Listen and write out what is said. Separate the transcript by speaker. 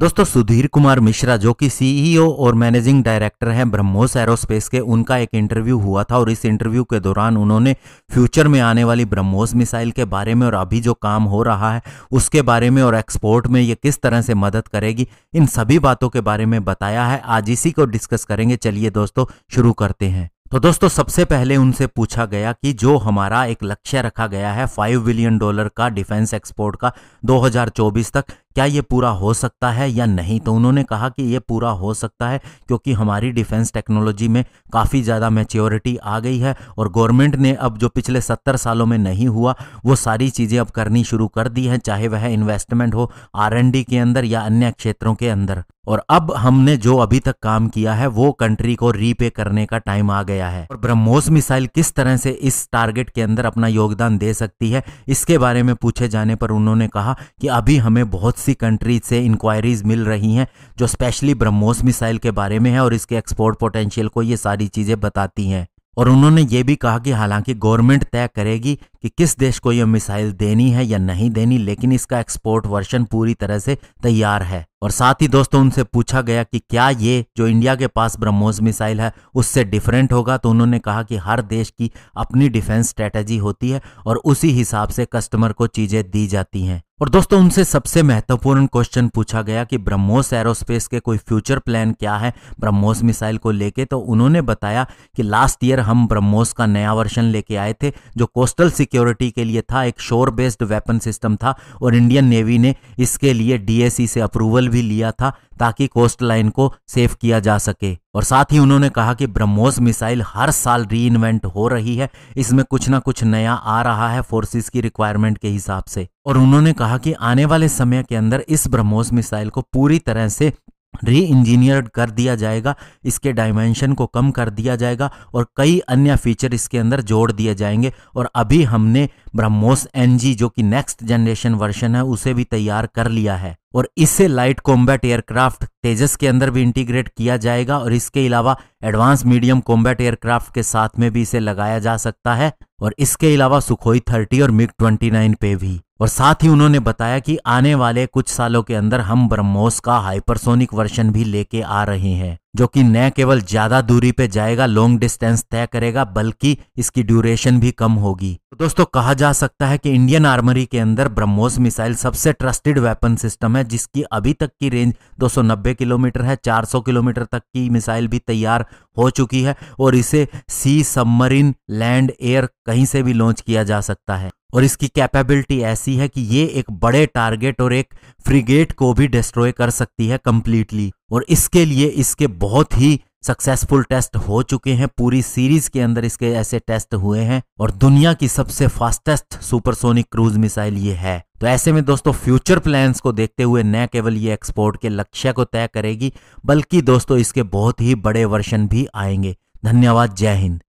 Speaker 1: दोस्तों सुधीर कुमार मिश्रा जो कि सीईओ e और मैनेजिंग डायरेक्टर हैं ब्रह्मोस एरोस्पेस के उनका एक इंटरव्यू हुआ था और इस इंटरव्यू के दौरान उन्होंने फ्यूचर में आने वाली ब्रह्मोस मिसाइल के बारे में और अभी जो काम हो रहा है उसके बारे में और एक्सपोर्ट में ये किस तरह से मदद करेगी इन सभी बातों के बारे में बताया है आज इसी को डिस्कस करेंगे चलिए दोस्तों शुरू करते हैं तो दोस्तों सबसे पहले उनसे पूछा गया कि जो हमारा एक लक्ष्य रखा गया है फाइव बिलियन डॉलर का डिफेंस एक्सपोर्ट का 2024 तक क्या ये पूरा हो सकता है या नहीं तो उन्होंने कहा कि ये पूरा हो सकता है क्योंकि हमारी डिफेंस टेक्नोलॉजी में काफ़ी ज़्यादा मेच्योरिटी आ गई है और गवर्नमेंट ने अब जो पिछले सत्तर सालों में नहीं हुआ वो सारी चीज़ें अब करनी शुरू कर दी हैं चाहे वह इन्वेस्टमेंट हो आर के अंदर या अन्य क्षेत्रों के अंदर और अब हमने जो अभी तक काम किया है वो कंट्री को रीपे करने का टाइम आ गया है और ब्रह्मोस मिसाइल किस तरह से इस टारगेट के अंदर अपना योगदान दे सकती है इसके बारे में पूछे जाने पर उन्होंने कहा कि अभी हमें बहुत अस्सी कंट्रीज से इंक्वायरीज मिल रही हैं जो स्पेशली ब्रह्मोस मिसाइल के बारे में है और इसके एक्सपोर्ट पोटेंशियल को ये सारी चीज़ें बताती हैं और उन्होंने ये भी कहा कि हालांकि गवर्नमेंट तय करेगी कि किस देश को यह मिसाइल देनी है या नहीं देनी लेकिन इसका एक्सपोर्ट वर्षन पूरी तरह से तैयार है और साथ ही दोस्तों उनसे पूछा गया कि क्या ये जो इंडिया के पास ब्रह्मोस मिसाइल है उससे डिफरेंट होगा तो उन्होंने कहा कि हर देश की अपनी डिफेंस स्ट्रेटेजी होती है और उसी हिसाब से कस्टमर को चीजें दी जाती हैं और दोस्तों उनसे सबसे महत्वपूर्ण क्वेश्चन पूछा गया कि ब्रह्मोस एरोस्पेस के कोई फ्यूचर प्लान क्या है ब्रह्मोस मिसाइल को लेके तो उन्होंने बताया कि लास्ट ईयर हम ब्रह्मोस का नया वर्षन लेके आए थे जो कोस्टल सिक्योर सिक्योरिटी के लिए था एक शोर बेस्ड वेपन सिस्टम था और इंडियन नेवी ने इसके लिए डीएसी से अप्रूवल भी लिया था ताकि कोस्ट लाइन को सेफ किया जा सके और साथ ही उन्होंने कहा कि ब्रह्मोस मिसाइल हर साल री इन्वेंट हो रही है इसमें कुछ ना कुछ नया आ रहा है फोर्सेस की रिक्वायरमेंट के हिसाब से और उन्होंने कहा कि आने वाले समय के अंदर इस ब्रह्मोस मिसाइल को पूरी तरह से री इंजीनियर कर दिया जाएगा इसके डायमेंशन को कम कर दिया जाएगा और कई अन्य फीचर इसके अंदर जोड़ दिए जाएंगे और अभी हमने ब्रह्मोस एन जो कि नेक्स्ट जनरेशन वर्शन है उसे भी तैयार कर लिया है और इससे लाइट कॉम्बैट एयरक्राफ्ट तेजस के अंदर भी इंटीग्रेट किया जाएगा और इसके अलावा एडवांस मीडियम कॉम्बैट एयरक्राफ्ट के साथ में भी इसे लगाया जा सकता है और इसके अलावा सुखोई थर्टी और मिग ट्वेंटी नाइन पे भी और साथ ही उन्होंने बताया कि आने वाले कुछ सालों के अंदर हम ब्रह्मोस का हाइपरसोनिक वर्जन भी लेके आ रहे हैं जो कि न केवल ज्यादा दूरी पे जाएगा लॉन्ग डिस्टेंस तय करेगा बल्कि इसकी ड्यूरेशन भी कम होगी तो दोस्तों कहा जा सकता है कि इंडियन आर्मरी के अंदर ब्रह्मोस मिसाइल सबसे ट्रस्टेड वेपन सिस्टम है जिसकी अभी तक की रेंज 290 किलोमीटर है 400 किलोमीटर तक की मिसाइल भी तैयार हो चुकी है और इसे सी सबमरीन लैंड एयर कहीं से भी लॉन्च किया जा सकता है और इसकी कैपेबिलिटी ऐसी है कि ये एक बड़े टारगेट और एक फ्रिगेट को भी डिस्ट्रॉय कर सकती है कम्प्लीटली और इसके लिए इसके बहुत ही सक्सेसफुल टेस्ट हो चुके हैं पूरी सीरीज के अंदर इसके ऐसे टेस्ट हुए हैं और दुनिया की सबसे फास्टेस्ट सुपरसोनिक क्रूज मिसाइल ये है तो ऐसे में दोस्तों फ्यूचर प्लान्स को देखते हुए न केवल ये एक्सपोर्ट के लक्ष्य को तय करेगी बल्कि दोस्तों इसके बहुत ही बड़े वर्षन भी आएंगे धन्यवाद जय हिंद